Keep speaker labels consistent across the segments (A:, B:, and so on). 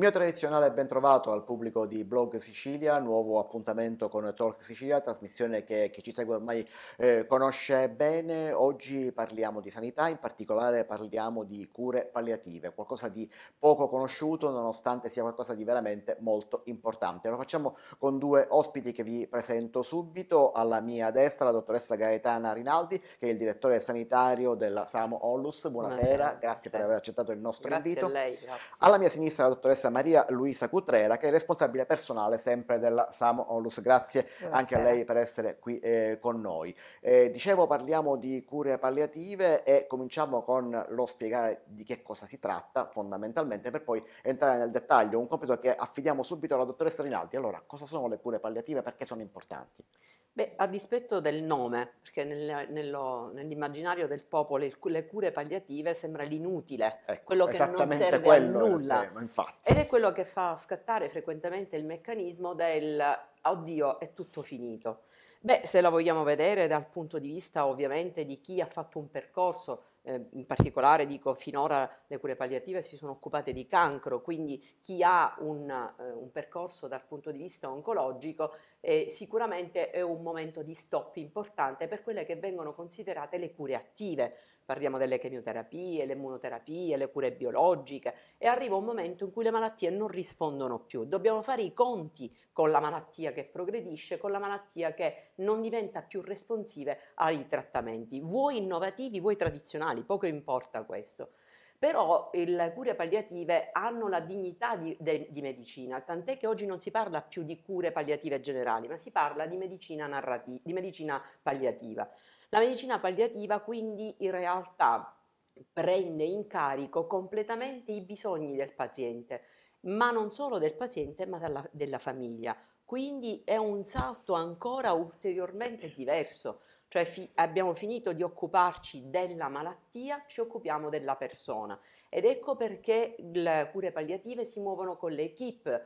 A: Il mio tradizionale ben trovato al pubblico di Blog Sicilia, nuovo appuntamento con Talk Sicilia, trasmissione che chi ci segue ormai eh, conosce bene. Oggi parliamo di sanità, in particolare parliamo di cure palliative, qualcosa di poco conosciuto nonostante sia qualcosa di veramente molto importante. Lo facciamo con due ospiti che vi presento subito. Alla mia destra la dottoressa Gaetana Rinaldi, che è il direttore sanitario della Samo Onlus. Buonasera, Buonasera. grazie Buonasera. per aver accettato il nostro grazie invito. A lei, grazie. Alla mia sinistra la dottoressa Maria Luisa Cutrera, che è responsabile personale sempre della Samo Onlus. Grazie Buonasera. anche a lei per essere qui eh, con noi. Eh, dicevo, parliamo di cure palliative e cominciamo con lo spiegare di che cosa si tratta fondamentalmente per poi entrare nel dettaglio. Un compito che affidiamo subito alla dottoressa Rinaldi. Allora, cosa sono le cure palliative e perché sono importanti?
B: Beh, a dispetto del nome, perché nel, nello, nell'immaginario del popolo il, le cure palliative sembra l'inutile, ecco, quello che non serve a nulla. È tema, Ed è quello che fa scattare frequentemente il meccanismo del oddio è tutto finito. Beh, se la vogliamo vedere dal punto di vista ovviamente di chi ha fatto un percorso, eh, in particolare dico finora le cure palliative si sono occupate di cancro, quindi chi ha un, eh, un percorso dal punto di vista oncologico eh, sicuramente è un momento di stop importante per quelle che vengono considerate le cure attive, parliamo delle chemioterapie, le immunoterapie, le cure biologiche e arriva un momento in cui le malattie non rispondono più, dobbiamo fare i conti con la malattia che progredisce, con la malattia che non diventa più responsive ai trattamenti, vuoi innovativi, vuoi tradizionali, poco importa questo. Però le cure palliative hanno la dignità di, de, di medicina, tant'è che oggi non si parla più di cure palliative generali, ma si parla di medicina, narrati- di medicina palliativa. La medicina palliativa quindi in realtà prende in carico completamente i bisogni del paziente ma non solo del paziente, ma dalla, della famiglia. Quindi è un salto ancora ulteriormente diverso cioè fi- abbiamo finito di occuparci della malattia, ci occupiamo della persona. Ed ecco perché le cure palliative si muovono con le equip,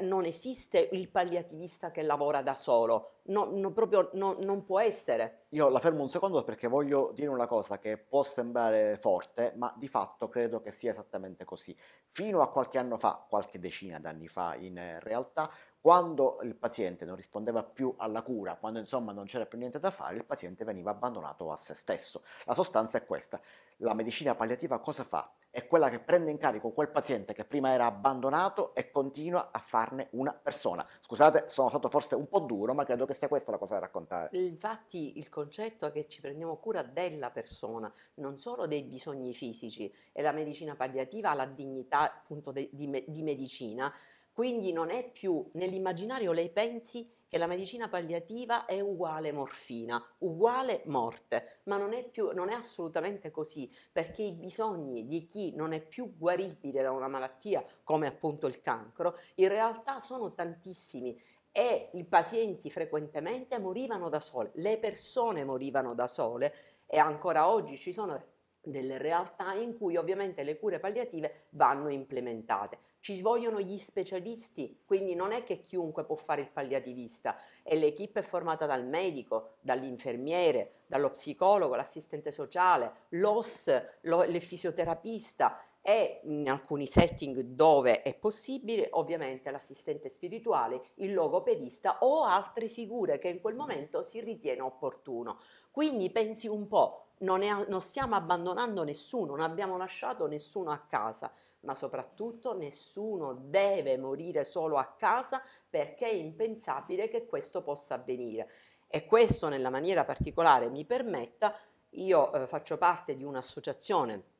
B: non esiste il palliativista che lavora da solo, no, no, proprio no, non può essere.
A: Io la fermo un secondo perché voglio dire una cosa che può sembrare forte, ma di fatto credo che sia esattamente così. Fino a qualche anno fa, qualche decina d'anni fa in realtà, quando il paziente non rispondeva più alla cura, quando insomma non c'era più niente da fare, il paziente veniva abbandonato a se stesso. La sostanza è questa. La medicina palliativa cosa fa? È quella che prende in carico quel paziente che prima era abbandonato e continua a farne una persona. Scusate, sono stato forse un po' duro, ma credo che sia questa la cosa da raccontare.
B: Infatti il concetto è che ci prendiamo cura della persona, non solo dei bisogni fisici e la medicina palliativa ha la dignità appunto di, di, di medicina, quindi non è più nell'immaginario lei pensi che la medicina palliativa è uguale morfina, uguale morte, ma non è, più, non è assolutamente così, perché i bisogni di chi non è più guaribile da una malattia come appunto il cancro, in realtà sono tantissimi e i pazienti frequentemente morivano da sole, le persone morivano da sole e ancora oggi ci sono delle realtà in cui ovviamente le cure palliative vanno implementate ci vogliono gli specialisti, quindi non è che chiunque può fare il palliativista e l'equipe è formata dal medico, dall'infermiere, dallo psicologo, l'assistente sociale, l'OS, lo, le fisioterapista e in alcuni setting dove è possibile ovviamente l'assistente spirituale, il logopedista o altre figure che in quel momento si ritiene opportuno. Quindi pensi un po' non, è, non stiamo abbandonando nessuno, non abbiamo lasciato nessuno a casa, ma soprattutto nessuno deve morire solo a casa perché è impensabile che questo possa avvenire. E questo nella maniera particolare mi permetta, io eh, faccio parte di un'associazione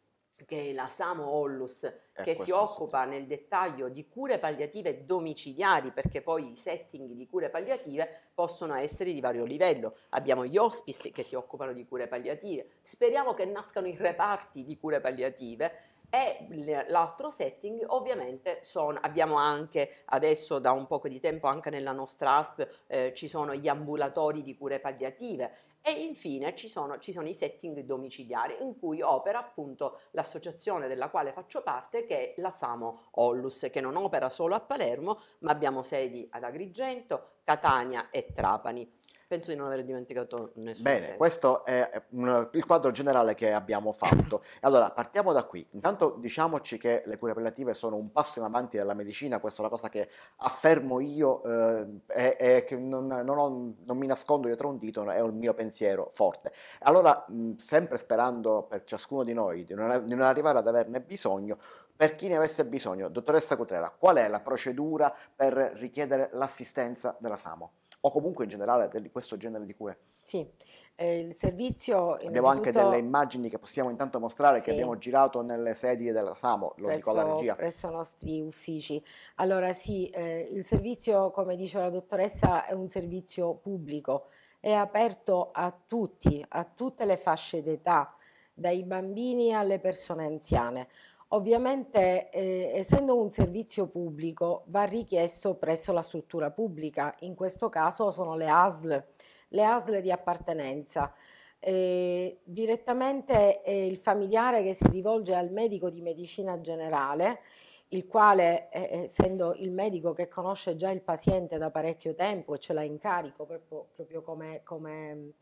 B: che è la Samo Ollus, eh, che si occupa sì. nel dettaglio di cure palliative domiciliari, perché poi i setting di cure palliative possono essere di vario livello. Abbiamo gli hospice che si occupano di cure palliative, speriamo che nascano i reparti di cure palliative e l'altro setting ovviamente sono, abbiamo anche adesso da un po' di tempo anche nella nostra ASP eh, ci sono gli ambulatori di cure palliative e infine ci sono, ci sono i setting domiciliari in cui opera appunto l'associazione della quale faccio parte che è la Samo Ollus, che non opera solo a Palermo ma abbiamo sedi ad Agrigento, Catania e Trapani penso di non aver dimenticato nessuno. Bene, serio.
A: questo è un, il quadro generale che abbiamo fatto. allora, partiamo da qui. Intanto diciamoci che le cure palliative sono un passo in avanti della medicina, questa è una cosa che affermo io e, eh, e, che non, non, ho, non, mi nascondo dietro un dito, è un mio pensiero forte. Allora, mh, sempre sperando per ciascuno di noi di non, di non arrivare ad averne bisogno, per chi ne avesse bisogno, dottoressa Cutrera, qual è la procedura per richiedere l'assistenza della SAMO? o comunque in generale di questo genere di cure.
C: Sì, eh, il servizio... Abbiamo anche delle
A: immagini che possiamo intanto mostrare sì. che abbiamo girato nelle sedie della Samo, lo presso, dico alla regia.
C: Presso i nostri uffici. Allora sì, eh, il servizio, come diceva la dottoressa, è un servizio pubblico, è aperto a tutti, a tutte le fasce d'età, dai bambini alle persone anziane. Ovviamente, eh, essendo un servizio pubblico, va richiesto presso la struttura pubblica, in questo caso sono le ASL, le ASL di appartenenza. Eh, direttamente eh, il familiare che si rivolge al medico di medicina generale, il quale, eh, eh, essendo il medico che conosce già il paziente da parecchio tempo e ce l'ha in carico proprio, proprio come, come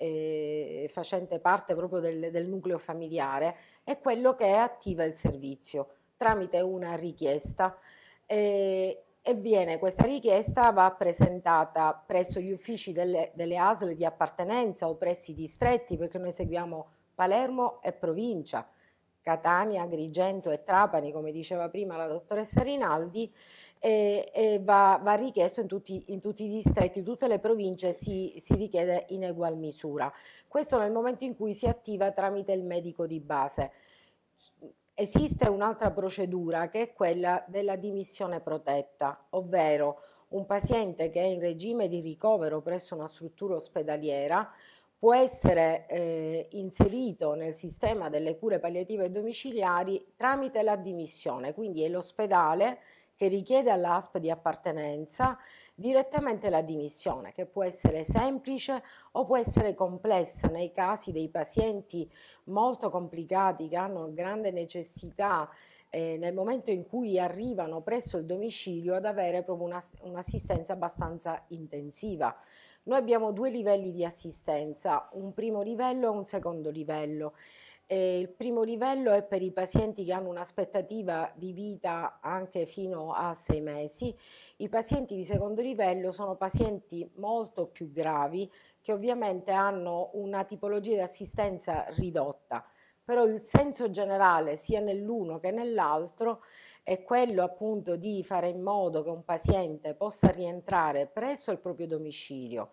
C: eh, facente parte proprio del, del nucleo familiare, è quello che attiva il servizio tramite una richiesta. Eh, e viene, questa richiesta va presentata presso gli uffici delle, delle ASL di appartenenza o presso i distretti, perché noi seguiamo Palermo e provincia, Catania, Agrigento e Trapani, come diceva prima la dottoressa Rinaldi, e, e va, va, richiesto in tutti, in tutti, i distretti, tutte le province si, si, richiede in egual misura. Questo nel momento in cui si attiva tramite il medico di base. Esiste un'altra procedura che è quella della dimissione protetta, ovvero un paziente che è in regime di ricovero presso una struttura ospedaliera può essere eh, inserito nel sistema delle cure palliative domiciliari tramite la dimissione, quindi è l'ospedale che richiede all'ASP di appartenenza direttamente la dimissione, che può essere semplice o può essere complessa nei casi dei pazienti molto complicati che hanno grande necessità eh, nel momento in cui arrivano presso il domicilio ad avere proprio una, un'assistenza abbastanza intensiva. Noi abbiamo due livelli di assistenza, un primo livello e un secondo livello. Eh, il primo livello è per i pazienti che hanno un'aspettativa di vita anche fino a sei mesi. I pazienti di secondo livello sono pazienti molto più gravi che ovviamente hanno una tipologia di assistenza ridotta però il senso generale sia nell'uno che nell'altro è quello appunto di fare in modo che un paziente possa rientrare presso il proprio domicilio,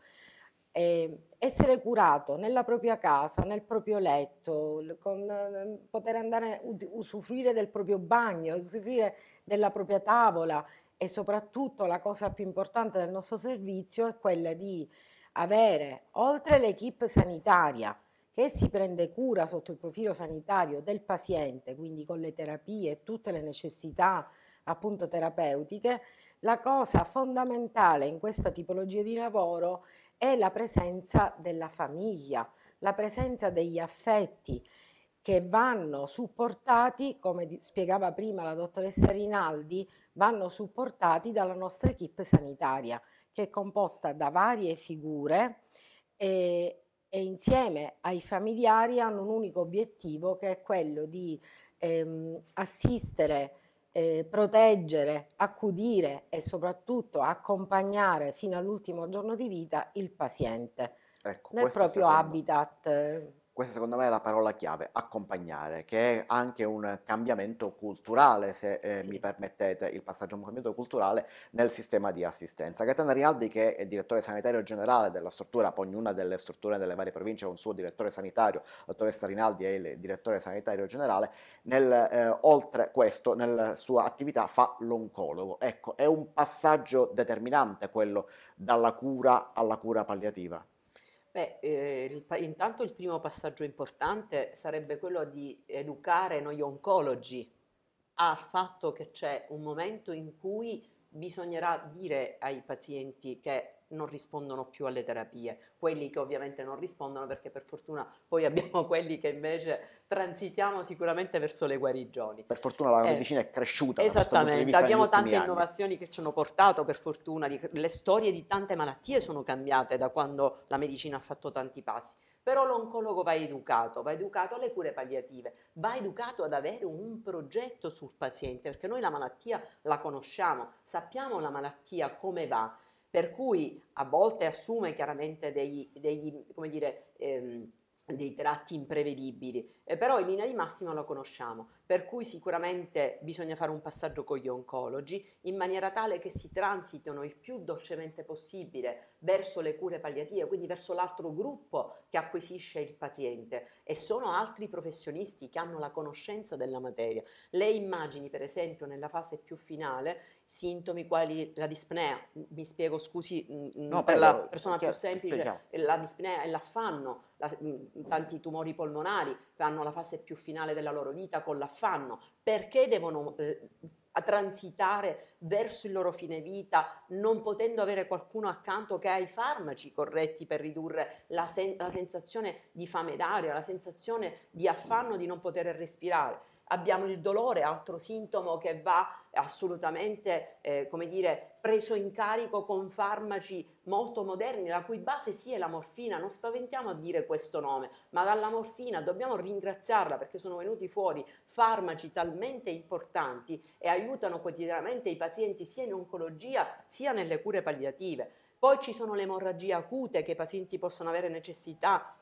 C: eh, essere curato nella propria casa, nel proprio letto, con, eh, poter andare a usufruire del proprio bagno, usufruire della propria tavola e soprattutto la cosa più importante del nostro servizio è quella di avere, oltre l'equipe sanitaria, che si prende cura sotto il profilo sanitario del paziente, quindi con le terapie e tutte le necessità appunto terapeutiche, la cosa fondamentale in questa tipologia di lavoro è è la presenza della famiglia, la presenza degli affetti che vanno supportati, come spiegava prima la dottoressa Rinaldi, vanno supportati dalla nostra equip sanitaria, che è composta da varie figure e, e insieme ai familiari hanno un unico obiettivo che è quello di ehm, assistere eh, proteggere, accudire e soprattutto accompagnare fino all'ultimo giorno di vita il paziente ecco, nel proprio habitat eh,
A: questa secondo me è la parola chiave, accompagnare, che è anche un cambiamento culturale, se eh, sì. mi permettete il passaggio a un cambiamento culturale nel sistema di assistenza. Gaetano Rinaldi, che è direttore sanitario generale della struttura, poi ognuna delle strutture delle varie province ha un suo direttore sanitario, la dottoressa Rinaldi è il direttore sanitario generale, nel, eh, oltre questo, nella sua attività fa l'oncologo. Ecco, è un passaggio determinante quello dalla cura alla cura palliativa.
B: Beh, eh, il intanto il primo passaggio importante sarebbe quello di educare noi oncologi al fatto che c'è un momento in cui bisognerà dire ai pazienti che non rispondono più alle terapie, quelli che ovviamente non rispondono perché per fortuna poi abbiamo quelli che invece transitiamo sicuramente verso le guarigioni. Per fortuna la eh, medicina è
A: cresciuta. Esattamente, abbiamo tante innovazioni
B: anni. che ci hanno portato per fortuna, di, le storie di tante malattie sono cambiate da quando la medicina ha fatto tanti passi però l'oncologo va educato, va educato alle cure palliative, va educato ad avere un progetto sul paziente, perché noi la malattia la conosciamo, sappiamo la malattia come va, per cui a volte assume chiaramente degli, degli come dire, ehm, dei tratti imprevedibili, eh, però in linea di massima lo conosciamo, per cui sicuramente bisogna fare un passaggio con gli oncologi in maniera tale che si transitano il più dolcemente possibile verso le cure palliative, quindi verso l'altro gruppo che acquisisce il paziente e sono altri professionisti che hanno la conoscenza della materia. Le immagini, per esempio, nella fase più finale, sintomi quali la dispnea, mi spiego scusi mm, mm, no, per la persona più semplice, spieghiamo. Eh, la dispnea è l'affanno, la, mm, tanti tumori polmonari hanno la fase più finale della loro vita con l'affanno, perché devono eh, transitare verso il loro fine vita non potendo avere qualcuno accanto che ha i farmaci corretti per ridurre la, sen- la sensazione di fame d'aria, la sensazione di affanno di non poter respirare abbiamo il dolore, altro sintomo che va assolutamente, eh, come dire, preso in carico con farmaci molto moderni, la cui base sia la morfina, non spaventiamo a dire questo nome, ma dalla morfina dobbiamo ringraziarla perché sono venuti fuori farmaci talmente importanti e aiutano quotidianamente i pazienti sia in oncologia sia nelle cure palliative. Poi ci sono le emorragie acute che i pazienti possono avere necessità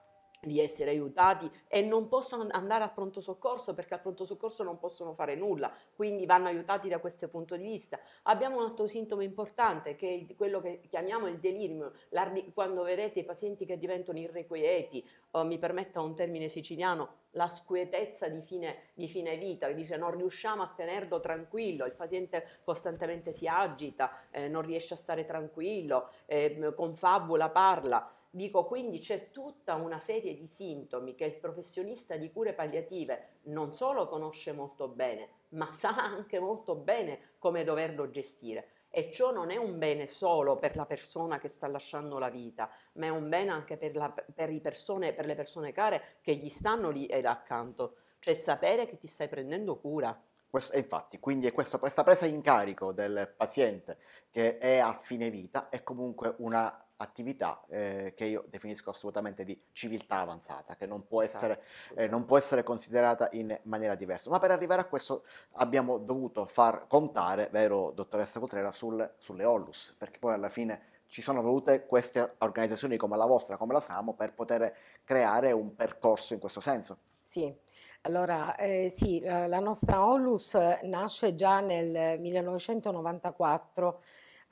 B: di essere aiutati e non possono andare al pronto soccorso perché al pronto soccorso non possono fare nulla, quindi vanno aiutati da questo punto di vista. Abbiamo un altro sintomo importante che è quello che chiamiamo il delirio, quando vedete i pazienti che diventano irrequieti, o mi permetta un termine siciliano, la squietezza di fine, di fine vita, che dice non riusciamo a tenerlo tranquillo, il paziente costantemente si agita, eh, non riesce a stare tranquillo, eh, confabula, parla. Dico quindi c'è tutta una serie di sintomi che il professionista di cure palliative non solo conosce molto bene, ma sa anche molto bene come doverlo gestire. E ciò non è un bene solo per la persona che sta lasciando la vita, ma è un bene anche per, la, per, persone, per le persone care che gli stanno lì accanto. Cioè sapere che ti stai prendendo cura.
A: Questo, infatti, quindi questo, questa presa in carico del paziente che è a fine vita è comunque una attività eh, che io definisco assolutamente di civiltà avanzata, che non può, esatto, essere, eh, non può, essere, considerata in maniera diversa. Ma per arrivare a questo abbiamo dovuto far contare, vero dottoressa Cotrera, sul, sulle Ollus, perché poi alla fine ci sono volute queste organizzazioni come la vostra, come la SAMO, per poter creare un percorso in questo senso.
C: Sì, allora eh, sì, la nostra Onlus nasce già nel 1994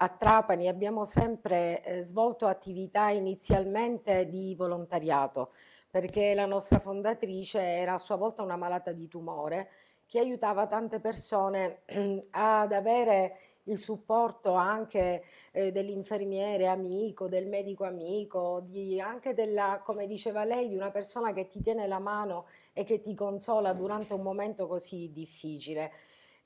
C: a Trapani abbiamo sempre eh, svolto attività inizialmente di volontariato perché la nostra fondatrice era a sua volta una malata di tumore che aiutava tante persone ad avere il supporto anche eh, dell'infermiere amico, del medico amico, di, anche della, come diceva lei, di una persona che ti tiene la mano e che ti consola durante un momento così difficile.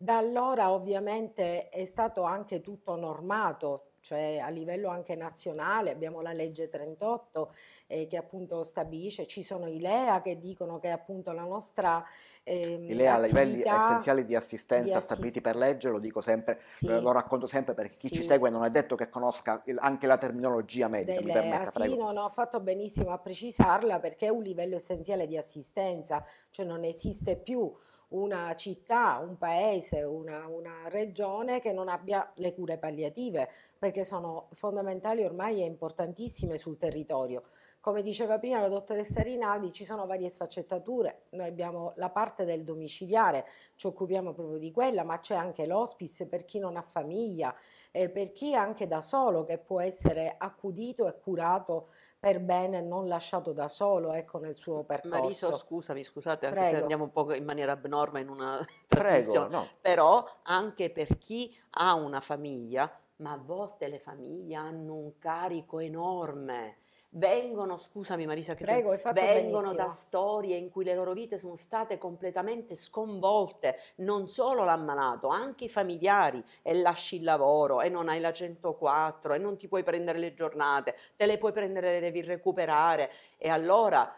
C: Da allora ovviamente è stato anche tutto normato, cioè a livello anche nazionale abbiamo la legge 38 eh, che appunto stabilisce, ci sono i LEA che dicono che appunto la nostra eh, I LEA, livelli essenziali
A: di assistenza di assist- stabiliti per legge, lo dico sempre, eh, sì. lo racconto sempre perché chi sì. ci segue non è detto che conosca il, anche la terminologia medica, Dei mi permetta, sì, prego. no,
C: no, ho fatto benissimo a precisarla perché è un livello essenziale di assistenza, cioè non esiste più una città, un paese, una, una regione che non abbia le cure palliative, perché sono fondamentali ormai e importantissime sul territorio come diceva prima la dottoressa Rinaldi, ci sono varie sfaccettature. Noi abbiamo la parte del domiciliare, ci occupiamo proprio di quella, ma c'è anche l'hospice per chi non ha famiglia, eh, per chi anche da solo che può essere accudito e curato per bene non lasciato da solo ecco, nel suo percorso. Mariso, scusami,
B: scusate, anche Prego. se andiamo un po' in maniera abnorme in una trasmissione, Prego, no. però anche per chi ha una famiglia, ma a volte le famiglie hanno un carico enorme vengono, scusami Marisa, che Prego, tu, vengono benissimo. da storie in cui le loro vite sono state completamente sconvolte, non solo l'ammalato, anche i familiari, e lasci il lavoro, e non hai la 104, e non ti puoi prendere le giornate, te le puoi prendere, le devi recuperare, e allora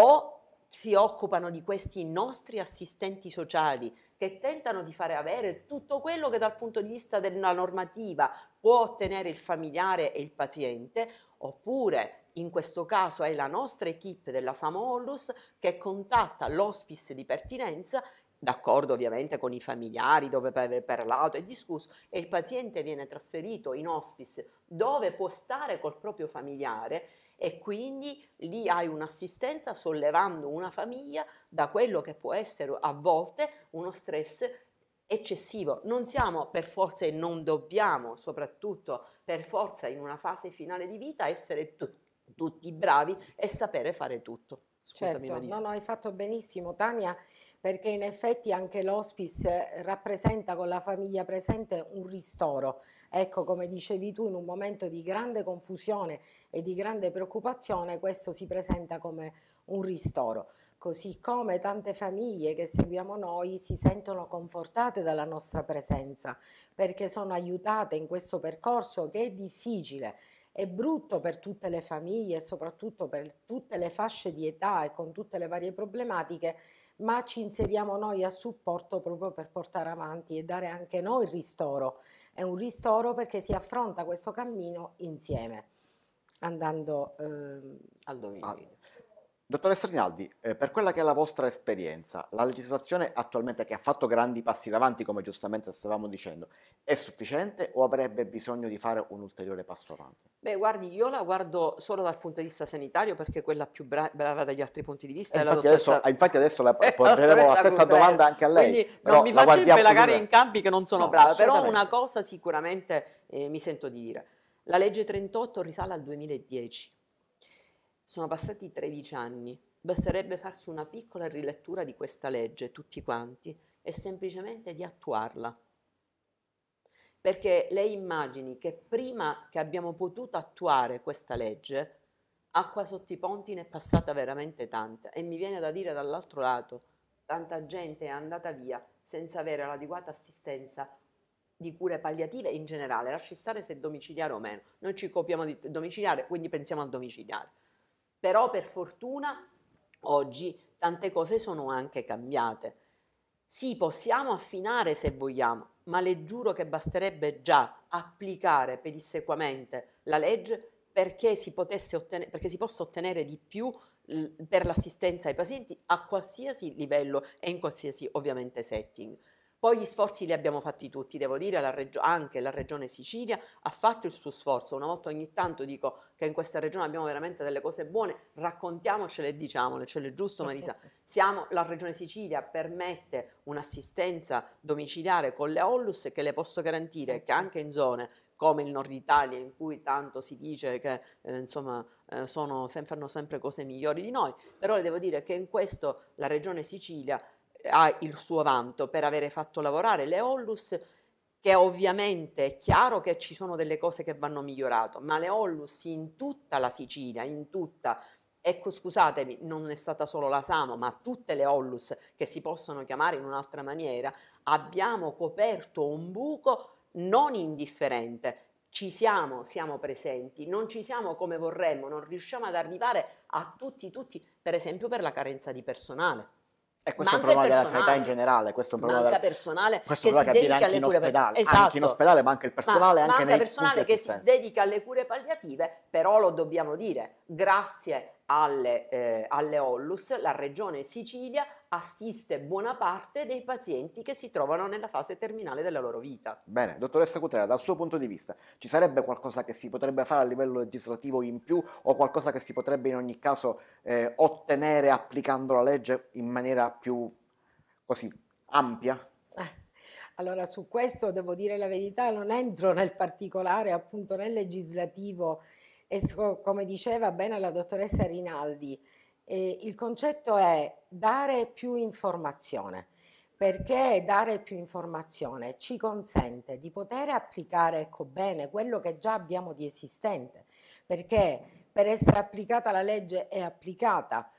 B: o si occupano di questi nostri assistenti sociali che tentano di fare avere tutto quello che dal punto di vista della normativa può ottenere il familiare e il paziente, oppure in questo caso è la nostra equip della Samollus che contatta l'hospice di pertinenza d'accordo ovviamente con i familiari dove per aver parlato e discusso e il paziente viene trasferito in hospice dove può stare col proprio familiare e quindi lì hai un'assistenza sollevando una famiglia da quello che può essere a volte uno stress eccessivo. Non siamo per forza e non dobbiamo, soprattutto per forza in una fase finale di vita, essere t- tutti bravi e sapere fare tutto. Scusami, certo, Marisa. no, no,
C: hai fatto benissimo, Tania perché in effetti anche l'hospice eh, rappresenta con la famiglia presente un ristoro. Ecco, come dicevi tu, in un momento di grande confusione e di grande preoccupazione, questo si presenta come un ristoro così come tante famiglie che seguiamo noi si sentono confortate dalla nostra presenza perché sono aiutate in questo percorso che è difficile è brutto per tutte le famiglie soprattutto per tutte le fasce di età e con tutte le varie problematiche, ma ci inseriamo noi a supporto proprio per portare avanti e dare anche noi il ristoro. È un ristoro perché si affronta questo cammino insieme, andando eh, al domicilio. Dottoressa
A: Rinaldi, eh, per quella che è la vostra esperienza, la legislazione attualmente che ha fatto grandi passi in avanti, come giustamente stavamo dicendo, è sufficiente o avrebbe bisogno di fare un ulteriore passo
B: avanti? Beh, guardi, io la guardo solo dal punto di vista sanitario perché quella più bra brava dagli altri punti di vista e è eh, infatti la dottoressa... Adesso, eh, infatti adesso la, eh, porremo la stessa Cutler. domanda anche a lei. Quindi non mi faccio impelagare in campi che non sono no, brava, però una cosa sicuramente eh, mi sento di dire. La legge 38 risale al 2010 sono passati 13 anni, basterebbe farsi una piccola rilettura di questa legge, tutti quanti, e semplicemente di attuarla. Perché lei immagini che prima che abbiamo potuto attuare questa legge, acqua sotto i ponti ne è passata veramente tanta e mi viene da dire dall'altro lato, tanta gente è andata via senza avere l'adeguata assistenza di cure palliative in generale, lasci stare se è domiciliare o meno, noi ci copiamo di domiciliare, quindi pensiamo al domiciliare però per fortuna oggi tante cose sono anche cambiate. Sì, possiamo affinare se vogliamo, ma le giuro che basterebbe già applicare pedissequamente la legge perché si, ottenere, perché si, possa ottenere di più per l'assistenza ai pazienti a qualsiasi livello e in qualsiasi ovviamente setting. Poi gli sforzi li abbiamo fatti tutti, devo dire, la regio- anche la regione Sicilia ha fatto il suo sforzo. Una volta ogni tanto dico che in questa regione abbiamo veramente delle cose buone, raccontiamocele e diciamole, ce l'è giusto Marisa. Certo. Siamo, la regione Sicilia permette un'assistenza domiciliare con le Ollus che le posso garantire eh, che anche in zone come il nord Italia in cui tanto si dice che eh, insomma eh, sono, fanno sempre cose migliori di noi, però le devo dire che in questo la regione Sicilia ha il suo vanto per avere fatto lavorare le Ollus, che ovviamente è chiaro che ci sono delle cose che vanno migliorate, ma le Ollus in tutta la Sicilia, in tutta, ecco scusatemi, non è stata solo la Samo, ma tutte le Ollus che si possono chiamare in un'altra maniera, abbiamo coperto un buco non indifferente. Ci siamo, siamo presenti, non ci siamo come vorremmo, non riusciamo ad arrivare a tutti, tutti, per esempio per la carenza di personale. E questo Manca è un problema della sanità in
A: generale, questo è un problema Manca del,
B: personale questo che, problema si dedica che alle cure ospedale, esatto. anche in esatto. ospedale, ma anche il personale, ma, anche personale che assistenza. si dedica alle cure palliative, però lo dobbiamo dire, grazie alle, eh, alle Ollus, la regione Sicilia assiste buona parte dei pazienti che si trovano nella fase terminale della loro vita.
A: Bene, dottoressa Cutrera, dal suo punto di vista ci sarebbe qualcosa che si potrebbe fare a livello legislativo in più o qualcosa che si potrebbe in ogni caso eh, ottenere applicando la legge in maniera più così ampia? Eh,
C: allora, su questo devo dire la verità, non entro nel particolare, appunto nel legislativo e come diceva bene la dottoressa Rinaldi, eh, il concetto è dare più informazione, perché dare più informazione ci consente di poter applicare ecco, bene quello che già abbiamo di esistente, perché per essere applicata la legge è applicata,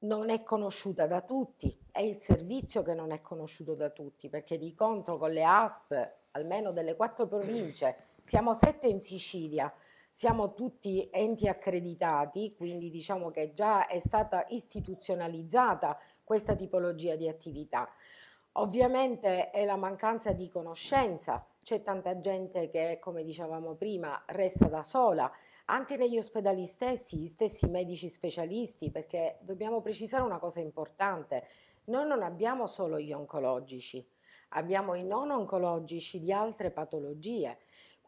C: non è conosciuta da tutti, è il servizio che non è conosciuto da tutti, perché di contro con le ASP, almeno delle quattro province, siamo sette in Sicilia, siamo tutti enti accreditati, quindi diciamo che già è stata istituzionalizzata questa tipologia di attività. Ovviamente è la mancanza di conoscenza, c'è tanta gente che, come dicevamo prima, resta da sola, anche negli ospedali stessi, gli stessi medici specialisti, perché dobbiamo precisare una cosa importante, noi non abbiamo solo gli oncologici, abbiamo i non oncologici di altre patologie,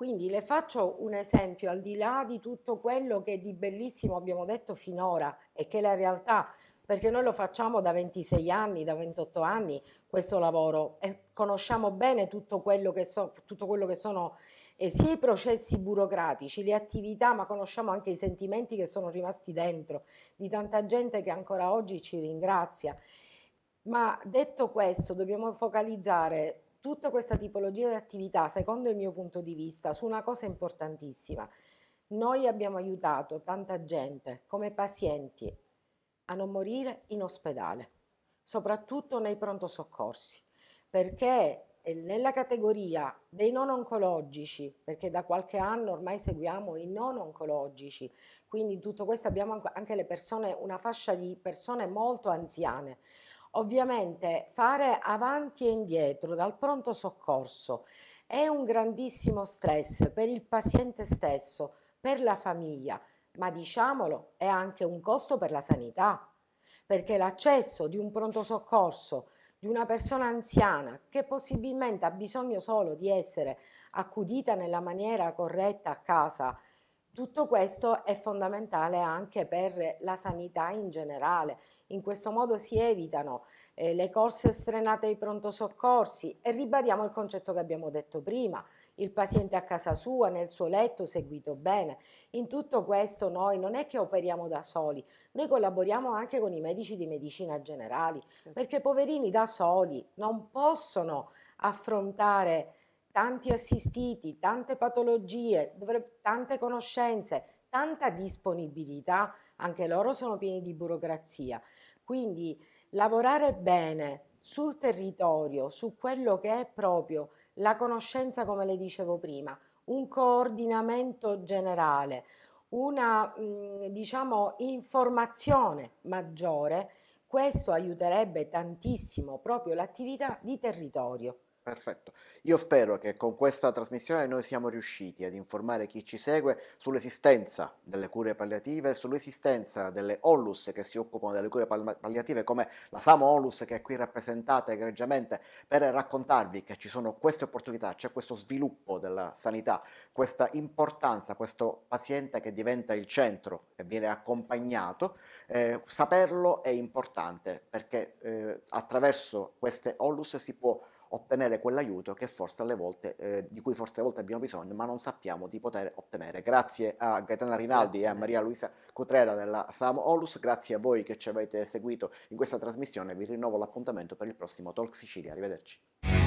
C: quindi le faccio un esempio, al di là di tutto quello che di bellissimo abbiamo detto finora e che è la realtà, perché noi lo facciamo da 26 anni, da 28 anni questo lavoro e conosciamo bene tutto quello che, so, tutto quello che sono eh, sia i processi burocratici, le attività, ma conosciamo anche i sentimenti che sono rimasti dentro di tanta gente che ancora oggi ci ringrazia. Ma detto questo, dobbiamo focalizzare tutta questa tipologia di attività, secondo il mio punto di vista, su una cosa importantissima. Noi abbiamo aiutato tanta gente come pazienti a non morire in ospedale, soprattutto nei pronto soccorsi, perché eh, nella categoria dei non oncologici, perché da qualche anno ormai seguiamo i non oncologici, quindi in tutto questo abbiamo anche persone, una fascia di persone molto anziane, Ovviamente fare avanti e indietro dal pronto soccorso è un grandissimo stress per il paziente stesso, per la famiglia, ma diciamolo è anche un costo per la sanità, perché l'accesso di un pronto soccorso di una persona anziana che possibilmente ha bisogno solo di essere accudita nella maniera corretta a casa tutto questo è fondamentale anche per la sanità in generale, in questo modo si evitano eh, le corse sfrenate ai pronto soccorsi e ribadiamo il concetto che abbiamo detto prima, il paziente a casa sua, nel suo letto, seguito bene. In tutto questo noi non è che operiamo da soli, noi collaboriamo anche con i medici di medicina generali, perché poverini da soli non possono affrontare tanti assistiti, tante patologie, dovrebbe, tante conoscenze, tanta disponibilità, anche loro sono pieni di burocrazia. Quindi lavorare bene sul territorio, su quello che è proprio la conoscenza, come le dicevo prima, un coordinamento generale, una mhmm, diciamo, informazione maggiore, questo aiuterebbe tantissimo proprio l'attività di territorio.
A: Perfetto. Io spero che con questa trasmissione noi siamo riusciti ad informare chi ci segue sull'esistenza delle cure palliative, sull'esistenza delle onlus che si occupano delle cure palliative, come la Samo Onlus che è qui rappresentata egregiamente, per raccontarvi che ci sono queste opportunità, c'è questo sviluppo della sanità, questa importanza, questo paziente che diventa il centro e viene accompagnato. Eh, saperlo è importante perché eh, attraverso queste onlus si può ottenere quell'aiuto volte, eh, di cui forse alle volte abbiamo bisogno, ma non sappiamo di poter ottenere. Grazie a Gaetana Rinaldi grazie. e a Maria Luisa Cotrera della Sam Olus, grazie a voi che ci avete seguito in questa trasmissione, vi rinnovo l'appuntamento per il prossimo Talk Sicilia, arrivederci.